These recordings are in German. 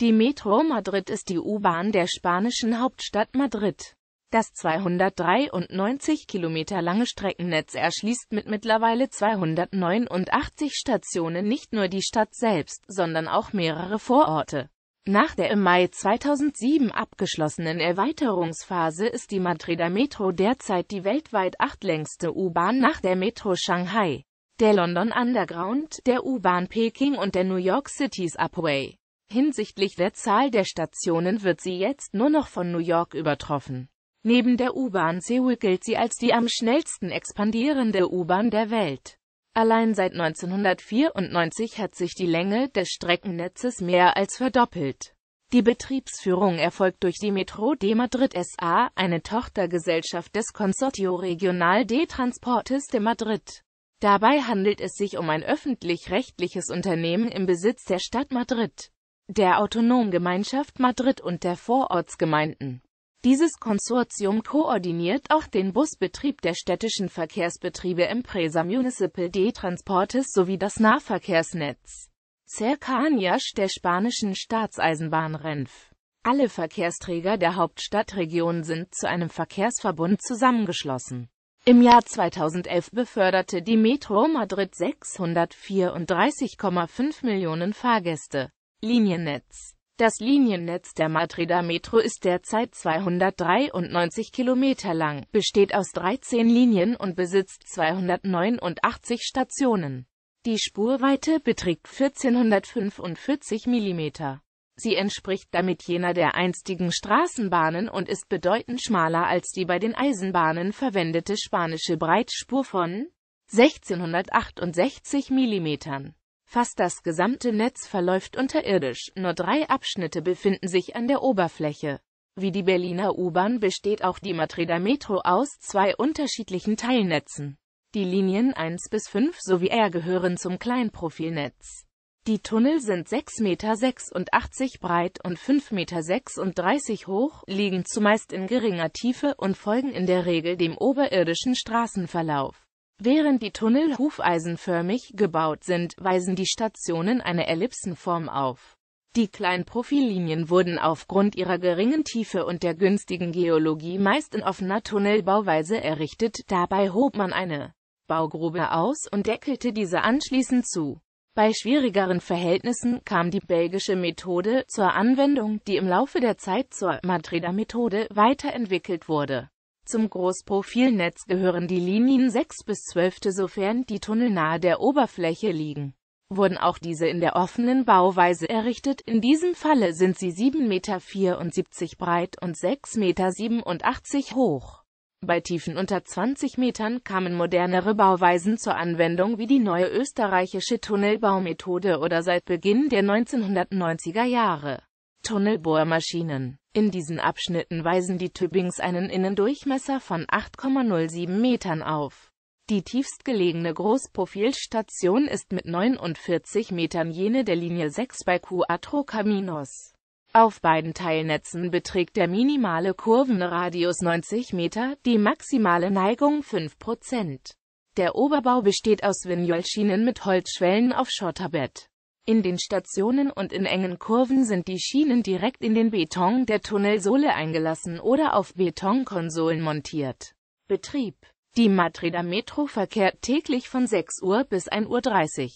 Die Metro Madrid ist die U-Bahn der spanischen Hauptstadt Madrid. Das 293 Kilometer lange Streckennetz erschließt mit mittlerweile 289 Stationen nicht nur die Stadt selbst, sondern auch mehrere Vororte. Nach der im Mai 2007 abgeschlossenen Erweiterungsphase ist die Madrider Metro derzeit die weltweit achtlängste U-Bahn nach der Metro Shanghai, der London Underground, der U-Bahn Peking und der New York City Subway. Hinsichtlich der Zahl der Stationen wird sie jetzt nur noch von New York übertroffen. Neben der U-Bahn Seoul gilt sie als die am schnellsten expandierende U-Bahn der Welt. Allein seit 1994 hat sich die Länge des Streckennetzes mehr als verdoppelt. Die Betriebsführung erfolgt durch die Metro de Madrid SA, eine Tochtergesellschaft des Consortio Regional de Transportes de Madrid. Dabei handelt es sich um ein öffentlich-rechtliches Unternehmen im Besitz der Stadt Madrid der Autonomgemeinschaft Madrid und der Vorortsgemeinden. Dieses Konsortium koordiniert auch den Busbetrieb der städtischen Verkehrsbetriebe Empresa Municipal de Transportes sowie das Nahverkehrsnetz Cercanías der spanischen Staatseisenbahn Renf. Alle Verkehrsträger der Hauptstadtregion sind zu einem Verkehrsverbund zusammengeschlossen. Im Jahr 2011 beförderte die Metro Madrid 634,5 Millionen Fahrgäste. Liniennetz Das Liniennetz der Madrider Metro ist derzeit 293 Kilometer lang, besteht aus 13 Linien und besitzt 289 Stationen. Die Spurweite beträgt 1445 mm. Sie entspricht damit jener der einstigen Straßenbahnen und ist bedeutend schmaler als die bei den Eisenbahnen verwendete spanische Breitspur von 1668 mm. Fast das gesamte Netz verläuft unterirdisch, nur drei Abschnitte befinden sich an der Oberfläche. Wie die Berliner U-Bahn besteht auch die Madrider Metro aus zwei unterschiedlichen Teilnetzen. Die Linien 1 bis 5 sowie R gehören zum Kleinprofilnetz. Die Tunnel sind 6,86 Meter breit und 5,36 Meter hoch, liegen zumeist in geringer Tiefe und folgen in der Regel dem oberirdischen Straßenverlauf. Während die Tunnel hufeisenförmig gebaut sind, weisen die Stationen eine Ellipsenform auf. Die kleinen Profillinien wurden aufgrund ihrer geringen Tiefe und der günstigen Geologie meist in offener Tunnelbauweise errichtet, dabei hob man eine Baugrube aus und deckelte diese anschließend zu. Bei schwierigeren Verhältnissen kam die belgische Methode zur Anwendung, die im Laufe der Zeit zur Madrider Methode weiterentwickelt wurde zum Großprofilnetz gehören die Linien 6 bis 12, sofern die Tunnel nahe der Oberfläche liegen. Wurden auch diese in der offenen Bauweise errichtet, in diesem Falle sind sie 7,74 Meter breit und 6,87 Meter hoch. Bei Tiefen unter 20 Metern kamen modernere Bauweisen zur Anwendung wie die neue österreichische Tunnelbaumethode oder seit Beginn der 1990er Jahre Tunnelbohrmaschinen. In diesen Abschnitten weisen die Tübings einen Innendurchmesser von 8,07 Metern auf. Die tiefstgelegene Großprofilstation ist mit 49 Metern jene der Linie 6 bei Cuatro Caminos. Auf beiden Teilnetzen beträgt der minimale Kurvenradius 90 Meter, die maximale Neigung 5 Prozent. Der Oberbau besteht aus Vignolschienen mit Holzschwellen auf Schotterbett. In den Stationen und in engen Kurven sind die Schienen direkt in den Beton der Tunnelsohle eingelassen oder auf Betonkonsolen montiert. Betrieb Die Madrider Metro verkehrt täglich von 6 Uhr bis 1.30 Uhr.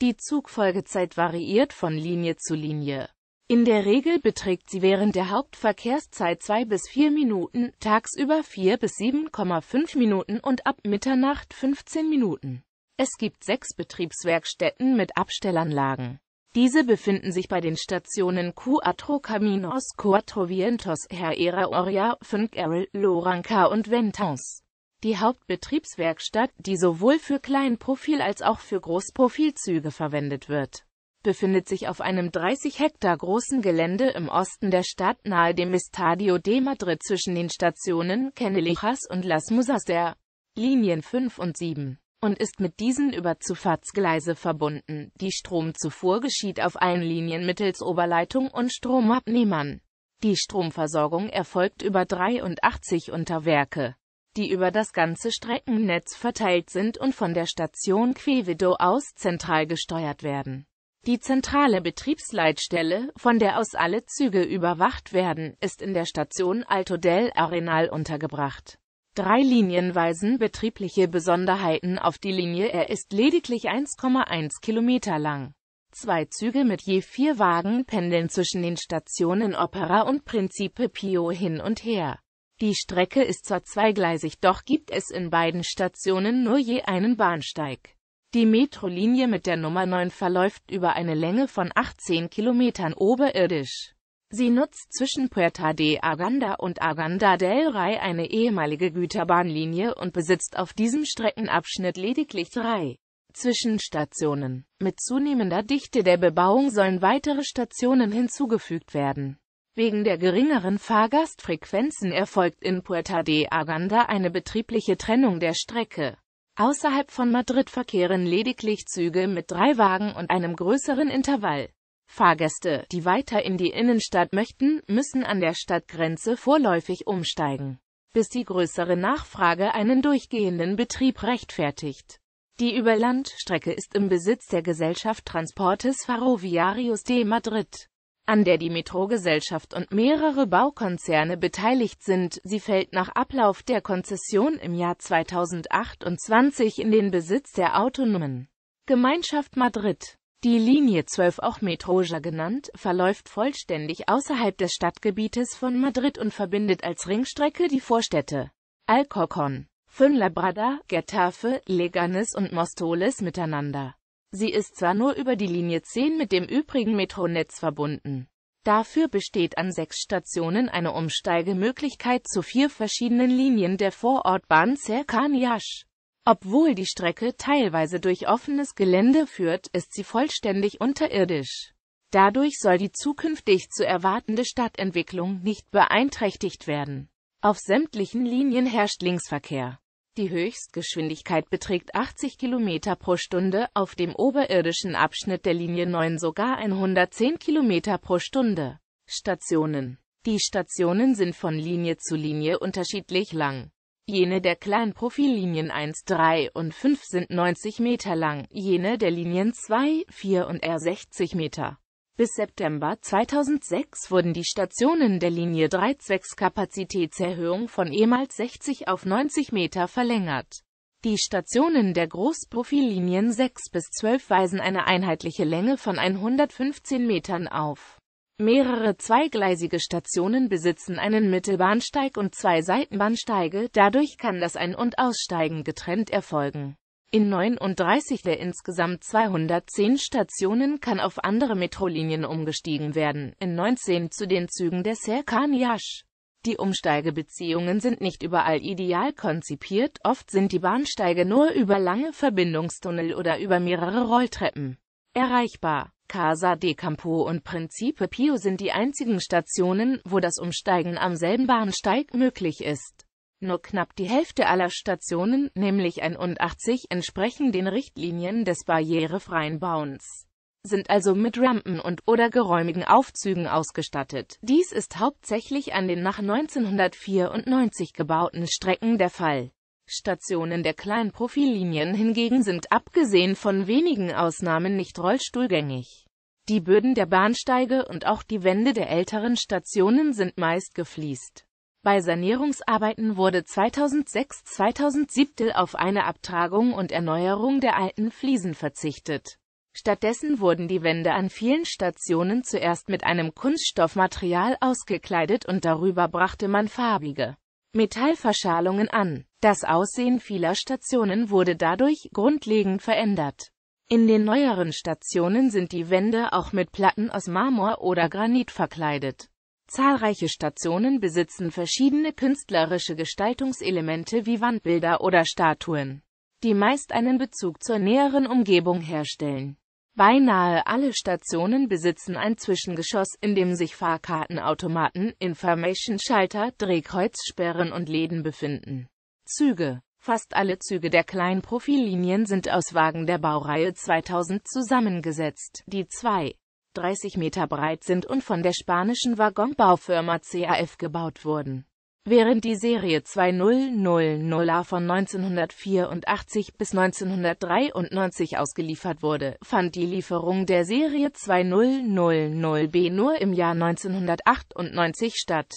Die Zugfolgezeit variiert von Linie zu Linie. In der Regel beträgt sie während der Hauptverkehrszeit 2 bis 4 Minuten, tagsüber 4 bis 7,5 Minuten und ab Mitternacht 15 Minuten. Es gibt sechs Betriebswerkstätten mit Abstellanlagen. Diese befinden sich bei den Stationen Cuatro Caminos, Cuatro Vientos, Herrera Oria, Funcarol, Loranca und Ventans. Die Hauptbetriebswerkstatt, die sowohl für Kleinprofil- als auch für Großprofilzüge verwendet wird, befindet sich auf einem 30 Hektar großen Gelände im Osten der Stadt nahe dem Estadio de Madrid zwischen den Stationen Canelijas und Las Musas der Linien 5 und 7 und ist mit diesen über Zufahrtsgleise verbunden. Die Stromzufuhr geschieht auf allen Linien mittels Oberleitung und Stromabnehmern. Die Stromversorgung erfolgt über 83 Unterwerke, die über das ganze Streckennetz verteilt sind und von der Station Quevedo aus zentral gesteuert werden. Die zentrale Betriebsleitstelle, von der aus alle Züge überwacht werden, ist in der Station Alto del Arenal untergebracht. Drei Linien weisen betriebliche Besonderheiten auf die Linie. Er ist lediglich 1,1 Kilometer lang. Zwei Züge mit je vier Wagen pendeln zwischen den Stationen Opera und Principe Pio hin und her. Die Strecke ist zwar zweigleisig, doch gibt es in beiden Stationen nur je einen Bahnsteig. Die Metrolinie mit der Nummer 9 verläuft über eine Länge von 18 Kilometern oberirdisch. Sie nutzt zwischen Puerta de Aganda und Aganda del Rey eine ehemalige Güterbahnlinie und besitzt auf diesem Streckenabschnitt lediglich drei Zwischenstationen. Mit zunehmender Dichte der Bebauung sollen weitere Stationen hinzugefügt werden. Wegen der geringeren Fahrgastfrequenzen erfolgt in Puerta de Aganda eine betriebliche Trennung der Strecke. Außerhalb von Madrid verkehren lediglich Züge mit drei Wagen und einem größeren Intervall. Fahrgäste, die weiter in die Innenstadt möchten, müssen an der Stadtgrenze vorläufig umsteigen, bis die größere Nachfrage einen durchgehenden Betrieb rechtfertigt. Die Überlandstrecke ist im Besitz der Gesellschaft Transportes Ferroviarios de Madrid, an der die Metrogesellschaft und mehrere Baukonzerne beteiligt sind. Sie fällt nach Ablauf der Konzession im Jahr 2028 in den Besitz der Autonomen Gemeinschaft Madrid. Die Linie 12, auch Metroja genannt, verläuft vollständig außerhalb des Stadtgebietes von Madrid und verbindet als Ringstrecke die Vorstädte Alcorcón, Fuenlabrada, Getafe, Leganes und Mostoles miteinander. Sie ist zwar nur über die Linie 10 mit dem übrigen Metronetz verbunden. Dafür besteht an sechs Stationen eine Umsteigemöglichkeit zu vier verschiedenen Linien der Vorortbahn Cercanias. Obwohl die Strecke teilweise durch offenes Gelände führt, ist sie vollständig unterirdisch. Dadurch soll die zukünftig zu erwartende Stadtentwicklung nicht beeinträchtigt werden. Auf sämtlichen Linien herrscht Linksverkehr. Die Höchstgeschwindigkeit beträgt 80 km pro Stunde, auf dem oberirdischen Abschnitt der Linie 9 sogar 110 km pro Stunde. Stationen Die Stationen sind von Linie zu Linie unterschiedlich lang. Jene der kleinen Profillinien 1, 3 und 5 sind 90 Meter lang, jene der Linien 2, 4 und R 60 Meter. Bis September 2006 wurden die Stationen der Linie 3 zwecks Kapazitätserhöhung von ehemals 60 auf 90 Meter verlängert. Die Stationen der Großprofillinien 6 bis 12 weisen eine einheitliche Länge von 115 Metern auf. Mehrere zweigleisige Stationen besitzen einen Mittelbahnsteig und zwei Seitenbahnsteige, dadurch kann das Ein- und Aussteigen getrennt erfolgen. In 39 der insgesamt 210 Stationen kann auf andere Metrolinien umgestiegen werden, in 19 zu den Zügen der Serkan Yash. Die Umsteigebeziehungen sind nicht überall ideal konzipiert, oft sind die Bahnsteige nur über lange Verbindungstunnel oder über mehrere Rolltreppen erreichbar. Casa de Campo und Principe Pio sind die einzigen Stationen, wo das Umsteigen am selben Bahnsteig möglich ist. Nur knapp die Hälfte aller Stationen, nämlich 81, entsprechen den Richtlinien des barrierefreien Bauens sind also mit Rampen und oder geräumigen Aufzügen ausgestattet. Dies ist hauptsächlich an den nach 1994 gebauten Strecken der Fall. Stationen der kleinen Profillinien hingegen sind abgesehen von wenigen Ausnahmen nicht rollstuhlgängig. Die Böden der Bahnsteige und auch die Wände der älteren Stationen sind meist gefliest. Bei Sanierungsarbeiten wurde 2006-2007 auf eine Abtragung und Erneuerung der alten Fliesen verzichtet. Stattdessen wurden die Wände an vielen Stationen zuerst mit einem Kunststoffmaterial ausgekleidet und darüber brachte man farbige Metallverschalungen an. Das Aussehen vieler Stationen wurde dadurch grundlegend verändert. In den neueren Stationen sind die Wände auch mit Platten aus Marmor oder Granit verkleidet. Zahlreiche Stationen besitzen verschiedene künstlerische Gestaltungselemente wie Wandbilder oder Statuen, die meist einen Bezug zur näheren Umgebung herstellen. Beinahe alle Stationen besitzen ein Zwischengeschoss, in dem sich Fahrkartenautomaten, Information-Schalter, Drehkreuzsperren und Läden befinden. Züge Fast alle Züge der kleinen Profillinien sind aus Wagen der Baureihe 2000 zusammengesetzt, die 2,30 Meter breit sind und von der spanischen Waggonbaufirma CAF gebaut wurden. Während die Serie 2000A von 1984 bis 1993 ausgeliefert wurde, fand die Lieferung der Serie 2000B nur im Jahr 1998 statt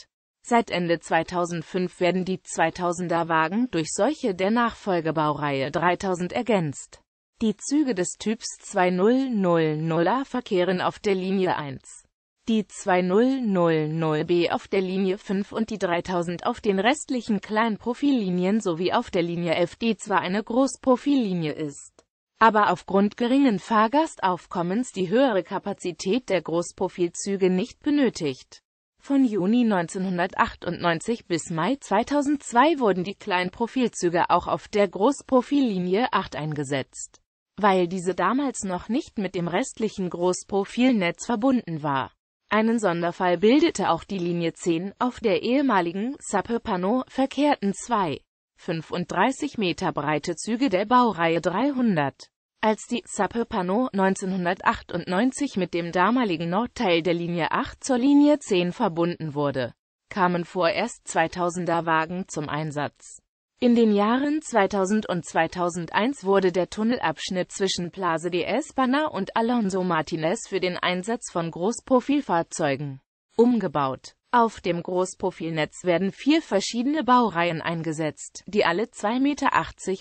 Seit Ende 2005 werden die 2000er Wagen durch solche der Nachfolgebaureihe 3000 ergänzt. Die Züge des Typs 2000A verkehren auf der Linie 1, die 2000B auf der Linie 5 und die 3000 auf den restlichen kleinen Profillinien sowie auf der Linie 11, die zwar eine Großprofillinie ist, aber aufgrund geringen Fahrgastaufkommens die höhere Kapazität der Großprofilzüge nicht benötigt. Von Juni 1998 bis Mai 2002 wurden die Kleinprofilzüge auch auf der Großprofillinie 8 eingesetzt, weil diese damals noch nicht mit dem restlichen Großprofilnetz verbunden war. Einen Sonderfall bildete auch die Linie 10, auf der ehemaligen Sapepano verkehrten zwei 35 Meter breite Züge der Baureihe 300. Als die Sapir-Pano 1998 mit dem damaligen Nordteil der Linie 8 zur Linie 10 verbunden wurde, kamen vorerst 2000er Wagen zum Einsatz. In den Jahren 2000 und 2001 wurde der Tunnelabschnitt zwischen Plaza de Espana und Alonso Martinez für den Einsatz von Großprofilfahrzeugen umgebaut. Auf dem Großprofilnetz werden vier verschiedene Baureihen eingesetzt, die alle 2,80 Meter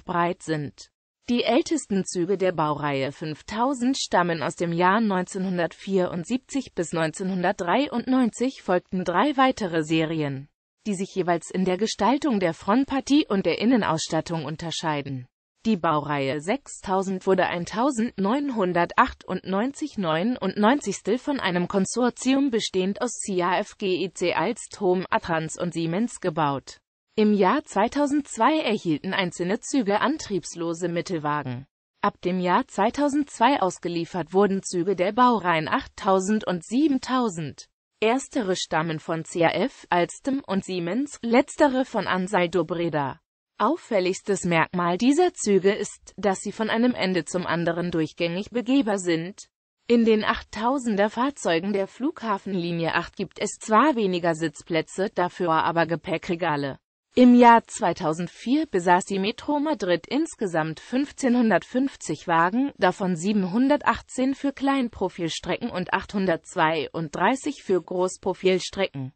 breit sind. Die ältesten Züge der Baureihe 5000 stammen aus dem Jahr 1974 bis 1993 folgten drei weitere Serien, die sich jeweils in der Gestaltung der Frontpartie und der Innenausstattung unterscheiden. Die Baureihe 6000 wurde 1998 99. von einem Konsortium bestehend aus CAFG IC e Alstom Atrans und Siemens gebaut im Jahr 2002 erhielten einzelne Züge antriebslose Mittelwagen. Ab dem Jahr 2002 ausgeliefert wurden Züge der Baureihen 8000 und 7000. Erstere stammen von CAF, Alstom und Siemens, letztere von Ansaldo Dobreda. Auffälligstes Merkmal dieser Züge ist, dass sie von einem Ende zum anderen durchgängig begehbar sind. In den 8000er Fahrzeugen der Flughafenlinie 8 gibt es zwar weniger Sitzplätze, dafür aber Gepäckregale. Im Jahr 2004 besaß die Metro Madrid insgesamt 1550 Wagen, davon 718 für Kleinprofilstrecken und 832 für Großprofilstrecken